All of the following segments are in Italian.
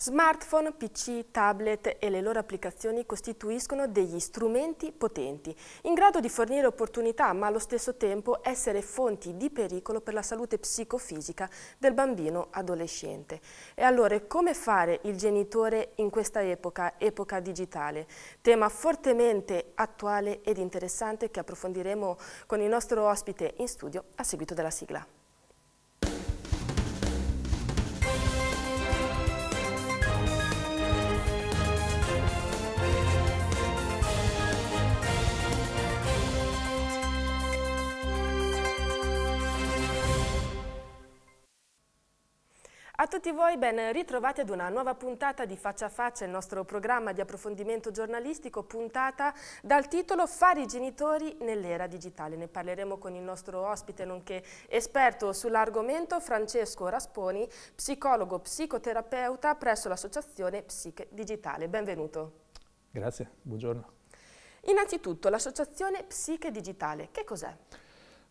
Smartphone, PC, tablet e le loro applicazioni costituiscono degli strumenti potenti, in grado di fornire opportunità ma allo stesso tempo essere fonti di pericolo per la salute psicofisica del bambino adolescente. E allora come fare il genitore in questa epoca, epoca digitale? Tema fortemente attuale ed interessante che approfondiremo con il nostro ospite in studio a seguito della sigla. A tutti voi ben ritrovati ad una nuova puntata di Faccia a Faccia, il nostro programma di approfondimento giornalistico puntata dal titolo Fare i genitori nell'era digitale. Ne parleremo con il nostro ospite, nonché esperto sull'argomento, Francesco Rasponi, psicologo psicoterapeuta presso l'associazione Psiche Digitale. Benvenuto. Grazie, buongiorno. Innanzitutto l'associazione Psiche Digitale, che cos'è?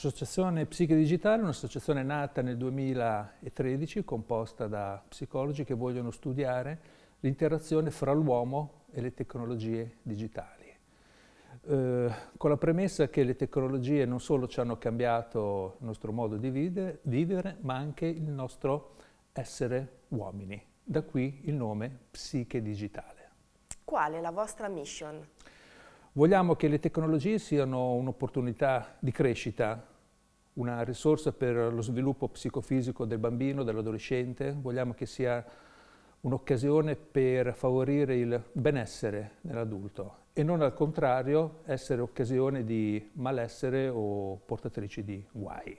L'associazione Psiche Digitale è un'associazione nata nel 2013, composta da psicologi che vogliono studiare l'interazione fra l'uomo e le tecnologie digitali. Eh, con la premessa che le tecnologie non solo ci hanno cambiato il nostro modo di vivere, vivere ma anche il nostro essere uomini. Da qui il nome Psiche Digitale. Qual è la vostra mission? Vogliamo che le tecnologie siano un'opportunità di crescita, una risorsa per lo sviluppo psicofisico del bambino, dell'adolescente, vogliamo che sia un'occasione per favorire il benessere nell'adulto e non al contrario essere occasione di malessere o portatrici di guai.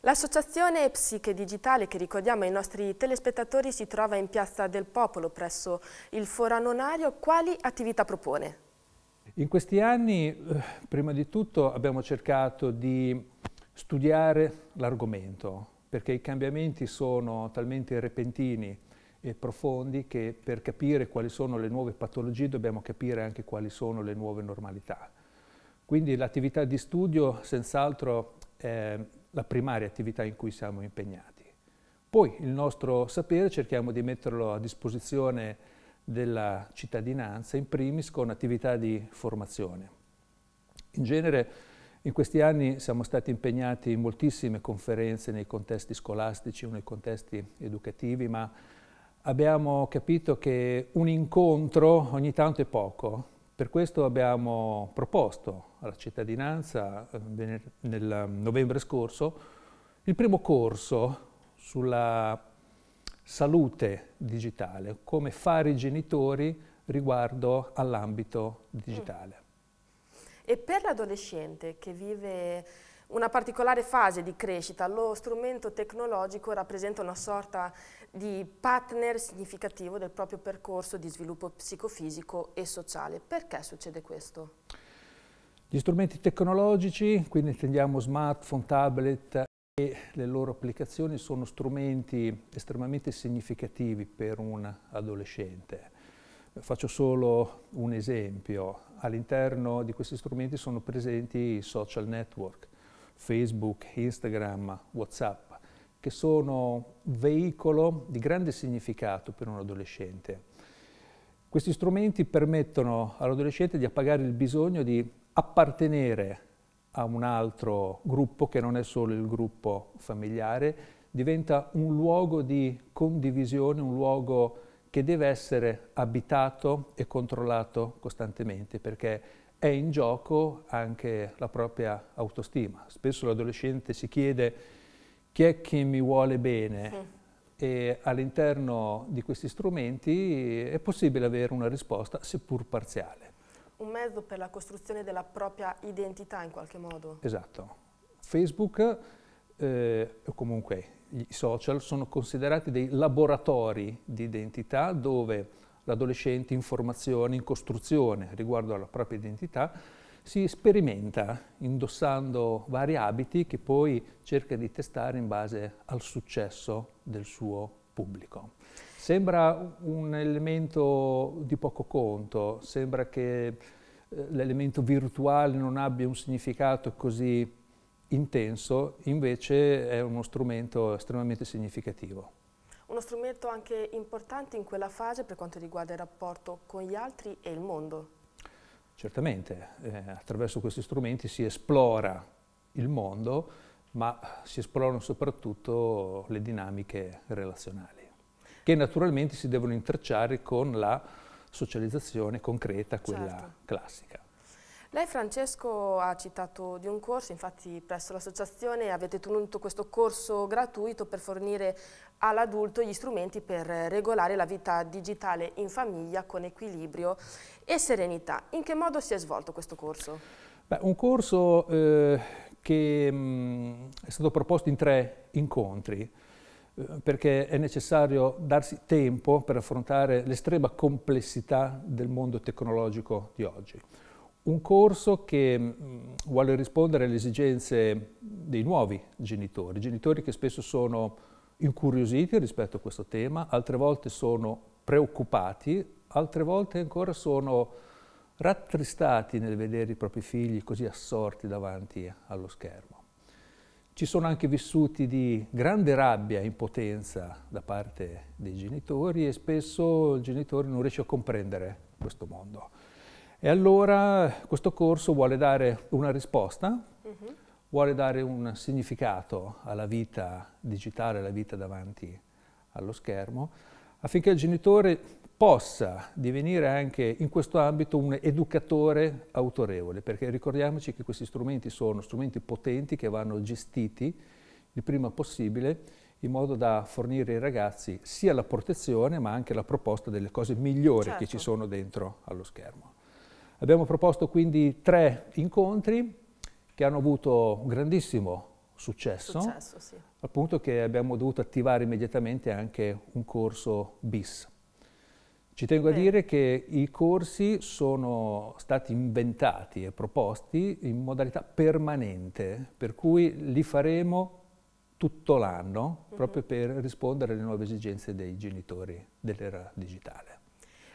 L'associazione Psiche Digitale, che ricordiamo ai nostri telespettatori, si trova in Piazza del Popolo presso il Foranonario. Quali attività propone? In questi anni, eh, prima di tutto, abbiamo cercato di studiare l'argomento, perché i cambiamenti sono talmente repentini e profondi che per capire quali sono le nuove patologie dobbiamo capire anche quali sono le nuove normalità. Quindi l'attività di studio senz'altro è la primaria attività in cui siamo impegnati. Poi il nostro sapere cerchiamo di metterlo a disposizione della cittadinanza, in primis con attività di formazione. In genere in questi anni siamo stati impegnati in moltissime conferenze nei contesti scolastici o nei contesti educativi, ma abbiamo capito che un incontro ogni tanto è poco. Per questo abbiamo proposto alla cittadinanza eh, nel eh, novembre scorso il primo corso sulla salute digitale, come fare i genitori riguardo all'ambito digitale. Mm. E per l'adolescente che vive una particolare fase di crescita, lo strumento tecnologico rappresenta una sorta di partner significativo del proprio percorso di sviluppo psicofisico e sociale. Perché succede questo? Gli strumenti tecnologici, quindi intendiamo smartphone, tablet, e le loro applicazioni sono strumenti estremamente significativi per un adolescente. Faccio solo un esempio. All'interno di questi strumenti sono presenti i social network, Facebook, Instagram, Whatsapp, che sono veicolo di grande significato per un adolescente. Questi strumenti permettono all'adolescente di appagare il bisogno di appartenere a un altro gruppo che non è solo il gruppo familiare, diventa un luogo di condivisione, un luogo che deve essere abitato e controllato costantemente perché è in gioco anche la propria autostima. Spesso l'adolescente si chiede chi è che mi vuole bene sì. e all'interno di questi strumenti è possibile avere una risposta seppur parziale un mezzo per la costruzione della propria identità in qualche modo. Esatto. Facebook eh, o comunque i social sono considerati dei laboratori di identità dove l'adolescente in formazione, in costruzione riguardo alla propria identità, si sperimenta indossando vari abiti che poi cerca di testare in base al successo del suo pubblico. Sembra un elemento di poco conto, sembra che eh, l'elemento virtuale non abbia un significato così intenso, invece è uno strumento estremamente significativo. Uno strumento anche importante in quella fase per quanto riguarda il rapporto con gli altri e il mondo. Certamente, eh, attraverso questi strumenti si esplora il mondo, ma si esplorano soprattutto le dinamiche relazionali che naturalmente si devono intrecciare con la socializzazione concreta, quella certo. classica. Lei Francesco ha citato di un corso, infatti presso l'associazione avete tenuto questo corso gratuito per fornire all'adulto gli strumenti per regolare la vita digitale in famiglia con equilibrio e serenità. In che modo si è svolto questo corso? Beh, un corso eh, che mh, mm, è stato proposto in tre incontri perché è necessario darsi tempo per affrontare l'estrema complessità del mondo tecnologico di oggi. Un corso che mm, vuole rispondere alle esigenze dei nuovi genitori, genitori che spesso sono incuriositi rispetto a questo tema, altre volte sono preoccupati, altre volte ancora sono rattristati nel vedere i propri figli così assorti davanti allo schermo. Ci sono anche vissuti di grande rabbia e impotenza da parte dei genitori e spesso il genitore non riesce a comprendere questo mondo. E allora questo corso vuole dare una risposta, uh mm-hmm. -huh. vuole dare un significato alla vita digitale, alla vita davanti allo schermo, affinché il genitore possa divenire anche in questo ambito un educatore autorevole, perché ricordiamoci che questi strumenti sono strumenti potenti che vanno gestiti il prima possibile in modo da fornire ai ragazzi sia la protezione ma anche la proposta delle cose migliori certo. che ci certo. sono dentro allo schermo. Abbiamo proposto quindi tre incontri che hanno avuto un grandissimo successo, successo sì. al punto che abbiamo dovuto attivare immediatamente anche un corso bis. Ci tengo a dire che i corsi sono stati inventati e proposti in modalità permanente, per cui li faremo tutto l'anno, mhm. proprio per rispondere alle nuove esigenze dei genitori dell'era digitale.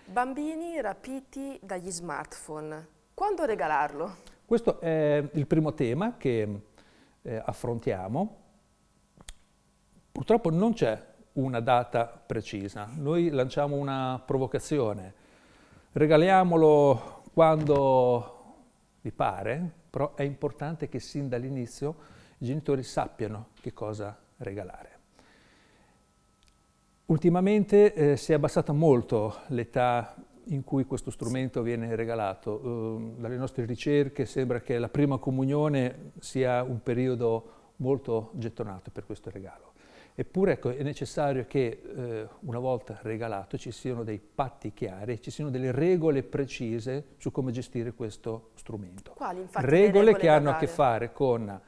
Bambini rapiti dagli smartphone, quando regalarlo? Questo è il primo tema che eh, affrontiamo. Purtroppo non c'è una data precisa. Noi lanciamo una provocazione, regaliamolo quando vi pare, però è importante che sin dall'inizio i genitori sappiano che cosa regalare. Ultimamente eh, si è abbassata molto l'età in cui questo strumento viene regalato. Eh, dalle nostre ricerche sembra che la prima comunione sia un periodo molto gettonato per questo regalo. Eppure ecco, è necessario che eh, una volta regalato ci siano dei patti chiari, ci siano delle regole precise su come gestire questo strumento. Quali infatti? Regole, regole che hanno a che fare con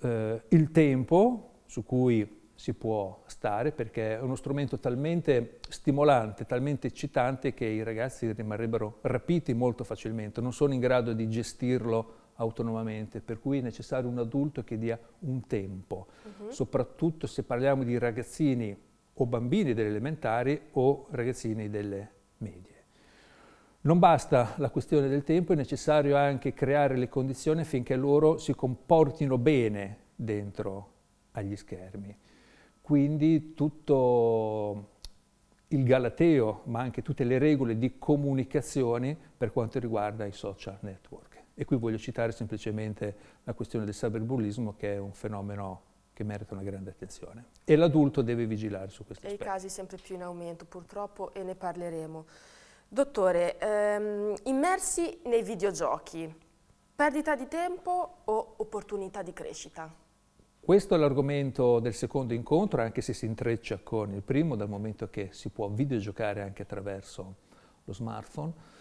eh, il tempo su cui si può stare perché è uno strumento talmente stimolante, talmente eccitante che i ragazzi rimarrebbero rapiti molto facilmente, non sono in grado di gestirlo autonomamente, per cui è necessario un adulto che dia un tempo, uh mhm. -huh. soprattutto se parliamo di ragazzini o bambini delle elementari o ragazzini delle medie. Non basta la questione del tempo, è necessario anche creare le condizioni affinché loro si comportino bene dentro agli schermi. Quindi tutto il galateo, ma anche tutte le regole di comunicazione per quanto riguarda i social network. E qui voglio citare semplicemente la questione del cyberbullismo, che è un fenomeno che merita una grande attenzione. E l'adulto deve vigilare su questo aspetto. E i casi sempre più in aumento, purtroppo, e ne parleremo. Dottore, ehm, immersi nei videogiochi, perdita di tempo o opportunità di crescita? Questo è l'argomento del secondo incontro, anche se si intreccia con il primo, dal momento che si può videogiocare anche attraverso lo smartphone.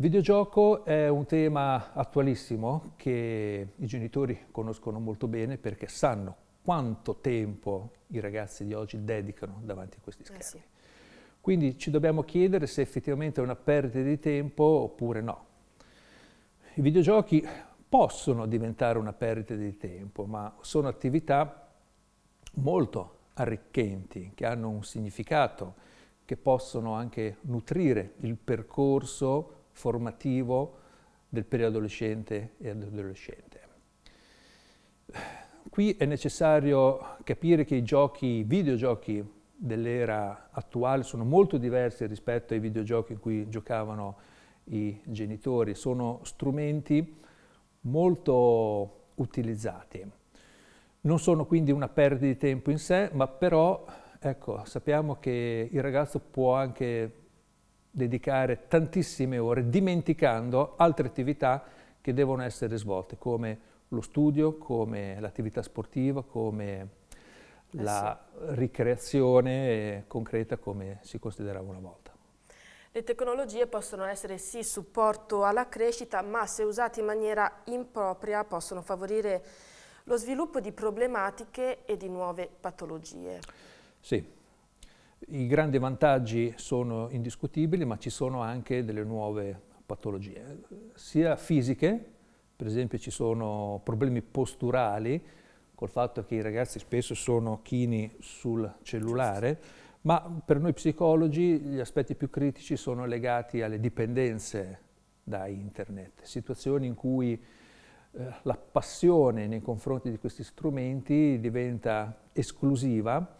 Videogioco è un tema attualissimo che i genitori conoscono molto bene perché sanno quanto tempo i ragazzi di oggi dedicano davanti a questi eh schermi. Eh sì. Quindi ci dobbiamo chiedere se effettivamente è una perdita di tempo oppure no. I videogiochi possono diventare una perdita di tempo, ma sono attività molto arricchenti, che hanno un significato, che possono anche nutrire il percorso formativo del preadolescente e adolescente. Qui è necessario capire che i giochi, i videogiochi dell'era attuale sono molto diversi rispetto ai videogiochi in cui giocavano i genitori, sono strumenti molto utilizzati. Non sono quindi una perdita di tempo in sé, ma però ecco, sappiamo che il ragazzo può anche dedicare tantissime ore dimenticando altre attività che devono essere svolte, come lo studio, come l'attività sportiva, come eh la ricreazione concreta come si considerava una volta. Le tecnologie possono essere sì supporto alla crescita, ma se usate in maniera impropria possono favorire lo sviluppo di problematiche e di nuove patologie. Sì, i grandi vantaggi sono indiscutibili, ma ci sono anche delle nuove patologie, sia fisiche, per esempio ci sono problemi posturali, col fatto che i ragazzi spesso sono chini sul cellulare, ma per noi psicologi gli aspetti più critici sono legati alle dipendenze da internet, situazioni in cui eh, la passione nei confronti di questi strumenti diventa esclusiva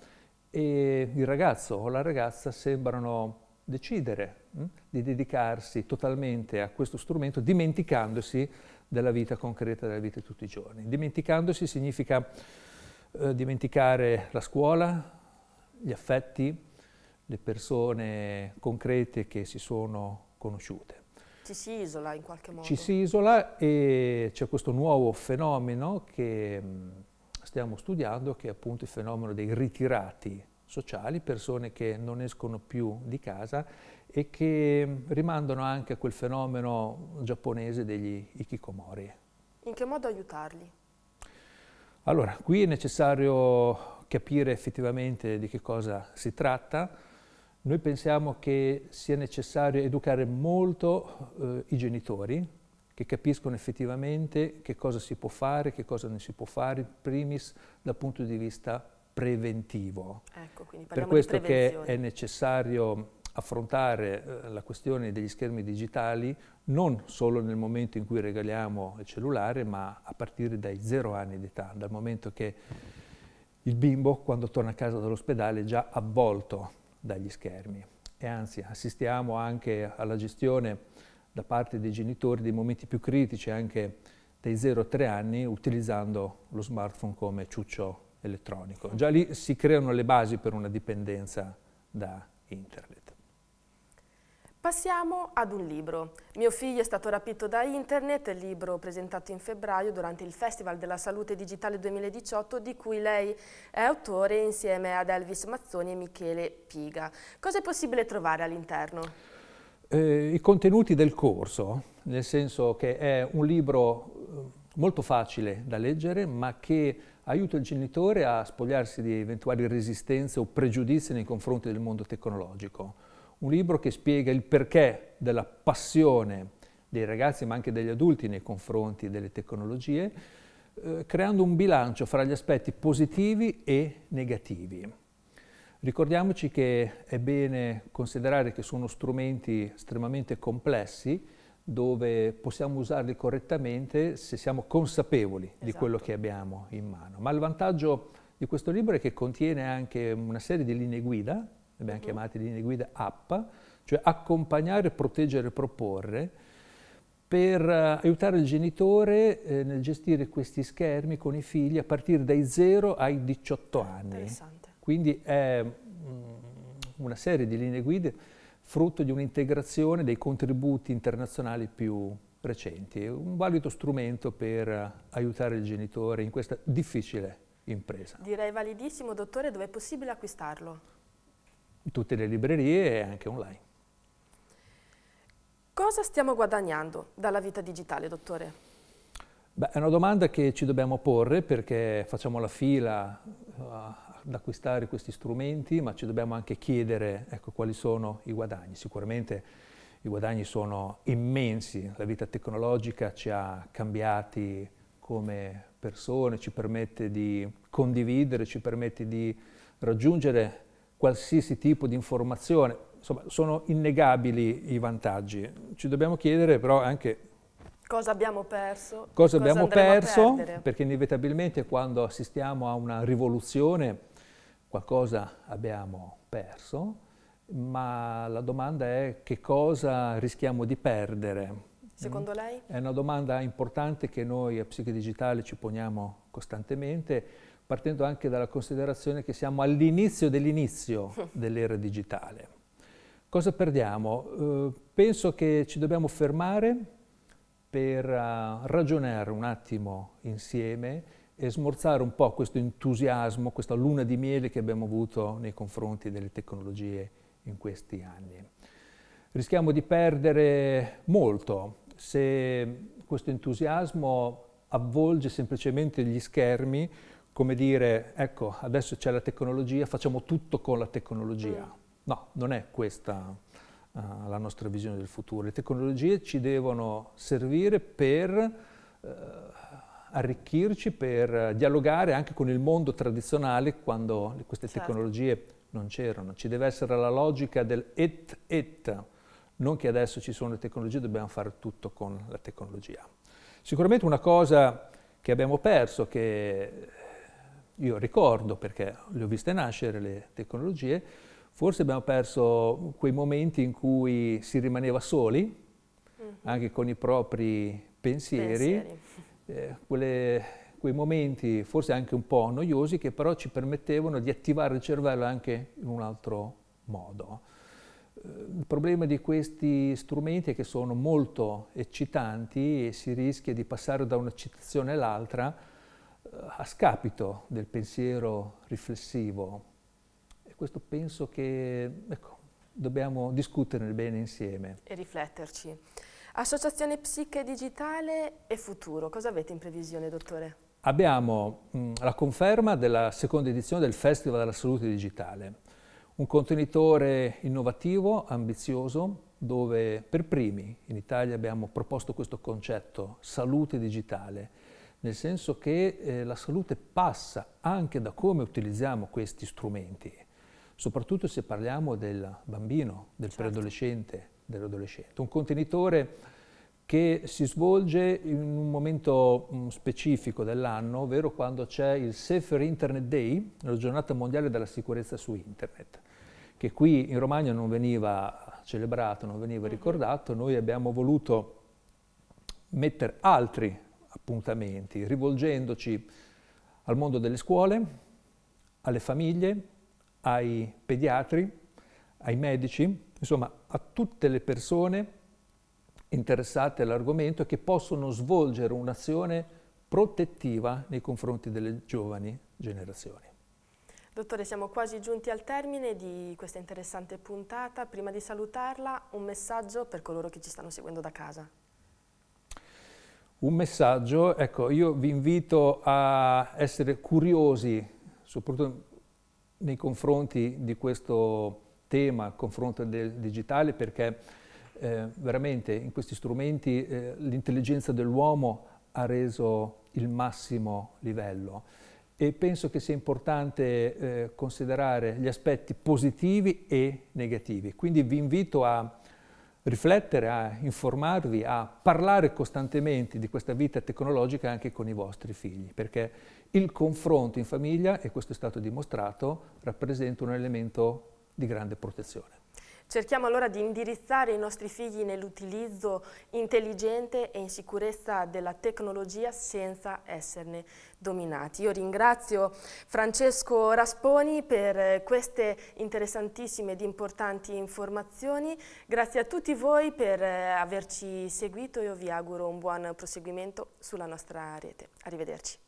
e il ragazzo o la ragazza sembrano decidere mh, mm, di dedicarsi totalmente a questo strumento dimenticandosi della vita concreta, della vita di tutti i giorni. Dimenticandosi significa eh, dimenticare la scuola, gli affetti, le persone concrete che si sono conosciute. Ci si isola in qualche modo. Ci si isola e c'è questo nuovo fenomeno che... Mh, mm, stiamo studiando, che è appunto il fenomeno dei ritirati sociali, persone che non escono più di casa e che rimandano anche a quel fenomeno giapponese degli ikikomori. In che modo aiutarli? Allora, qui è necessario capire effettivamente di che cosa si tratta. Noi pensiamo che sia necessario educare molto eh, i genitori, che capiscono effettivamente che cosa si può fare, che cosa non si può fare, in primis dal punto di vista preventivo. Ecco, per questo che è necessario affrontare eh, la questione degli schermi digitali non solo nel momento in cui regaliamo il cellulare, ma a partire dai zero anni d'età, dal momento che il bimbo quando torna a casa dall'ospedale è già avvolto dagli schermi. E anzi, assistiamo anche alla gestione da parte dei genitori dei momenti più critici, anche dai 0 a 3 anni, utilizzando lo smartphone come ciuccio elettronico. Già lì si creano le basi per una dipendenza da internet. Passiamo ad un libro. Mio figlio è stato rapito da internet, il libro presentato in febbraio durante il Festival della Salute Digitale 2018 di cui lei è autore insieme ad Elvis Mazzoni e Michele Piga. Cosa è possibile trovare all'interno? Eh, I contenuti del corso, nel senso che è un libro eh, molto facile da leggere, ma che aiuta il genitore a spogliarsi di eventuali resistenze o pregiudizi nei confronti del mondo tecnologico. Un libro che spiega il perché della passione dei ragazzi, ma anche degli adulti nei confronti delle tecnologie, eh, creando un bilancio fra gli aspetti positivi e negativi. Ricordiamoci che è bene considerare che sono strumenti estremamente complessi dove possiamo usarli correttamente se siamo consapevoli esatto. di quello esatto. che abbiamo in mano. Ma il vantaggio di questo libro è che contiene anche una serie di linee guida, le abbiamo mm-hmm. chiamate linee guida app, cioè accompagnare, proteggere, e proporre, per uh, aiutare il genitore eh, nel gestire questi schermi con i figli a partire dai 0 ai 18 anni. Interessante quindi è mm, una serie di linee guida frutto di un'integrazione dei contributi internazionali più recenti, un valido strumento per aiutare il genitore in questa difficile impresa. Direi validissimo, dottore, dove è possibile acquistarlo? In tutte le librerie e anche online. Cosa stiamo guadagnando dalla vita digitale, dottore? Beh, è una domanda che ci dobbiamo porre perché facciamo la fila eh, ad acquistare questi strumenti, ma ci dobbiamo anche chiedere ecco, quali sono i guadagni. Sicuramente i guadagni sono immensi, la vita tecnologica ci ha cambiati come persone, ci permette di condividere, ci permette di raggiungere qualsiasi tipo di informazione. Insomma, sono innegabili i vantaggi. Ci dobbiamo chiedere però anche cosa abbiamo perso, cosa, cosa abbiamo perso perché inevitabilmente quando assistiamo a una rivoluzione qualcosa abbiamo perso, ma la domanda è che cosa rischiamo di perdere. Secondo mm? lei? È una domanda importante che noi a Digitale ci poniamo costantemente, partendo anche dalla considerazione che siamo all'inizio dell'inizio dell'era digitale. Cosa perdiamo? Eh, penso che ci dobbiamo fermare per uh, ragionare un attimo insieme e smorzare un po' questo entusiasmo, questa luna di miele che abbiamo avuto nei confronti delle tecnologie in questi anni. Rischiamo di perdere molto se questo entusiasmo avvolge semplicemente gli schermi, come dire, ecco, adesso c'è la tecnologia, facciamo tutto con la tecnologia. Mm. No, non è questa uh, la nostra visione del futuro. Le tecnologie ci devono servire per... Uh, arricchirci, per eh, dialogare anche con il mondo tradizionale quando queste certo. tecnologie non c'erano. Ci deve essere la logica del et et, non che adesso ci sono le tecnologie, dobbiamo fare tutto con la tecnologia. Sicuramente una cosa che abbiamo perso, che eh, io ricordo perché le ho viste nascere le tecnologie, forse abbiamo perso quei momenti in cui si rimaneva soli, mm -hmm. anche con i propri pensieri. pensieri eh, quelle, quei momenti forse anche un po' noiosi che però ci permettevano di attivare il cervello anche in un altro modo. Eh, il problema di questi strumenti è che sono molto eccitanti e si rischia di passare da un'eccitazione all'altra eh, a scapito del pensiero riflessivo. E questo penso che ecco, dobbiamo discuterne bene insieme. E rifletterci. Associazione Psiche Digitale e Futuro, cosa avete in previsione, dottore? Abbiamo mh, mm, la conferma della seconda edizione del Festival della Salute Digitale, un contenitore innovativo, ambizioso, dove per primi in Italia abbiamo proposto questo concetto, salute digitale, nel senso che eh, la salute passa anche da come utilizziamo questi strumenti, soprattutto se parliamo del bambino, del certo. preadolescente, dell'adolescente. Un contenitore che si svolge in un momento mm, specifico dell'anno, ovvero quando c'è il Safer Internet Day, la giornata mondiale della sicurezza su Internet, che qui in Romagna non veniva celebrato, non veniva mhm. ricordato, noi abbiamo voluto mettere altri appuntamenti, rivolgendoci al mondo delle scuole, alle famiglie, ai pediatri, ai medici, insomma a tutte le persone interessate all'argomento che possono svolgere un'azione protettiva nei confronti delle giovani generazioni. Dottore, siamo quasi giunti al termine di questa interessante puntata. Prima di salutarla, un messaggio per coloro che ci stanno seguendo da casa. Un messaggio, ecco, io vi invito a essere curiosi, soprattutto nei confronti di questo tema confronto del digitale perché eh, veramente in questi strumenti eh, l'intelligenza dell'uomo ha reso il massimo livello e penso che sia importante eh, considerare gli aspetti positivi e negativi. Quindi vi invito a riflettere, a informarvi, a parlare costantemente di questa vita tecnologica anche con i vostri figli, perché il confronto in famiglia, e questo è stato dimostrato, rappresenta un elemento di grande protezione. Cerchiamo allora di indirizzare i nostri figli nell'utilizzo intelligente e in sicurezza della tecnologia senza esserne dominati. Io ringrazio Francesco Rasponi per queste interessantissime ed importanti informazioni. Grazie a tutti voi per eh, averci seguito. Io vi auguro un buon proseguimento sulla nostra rete. Arrivederci.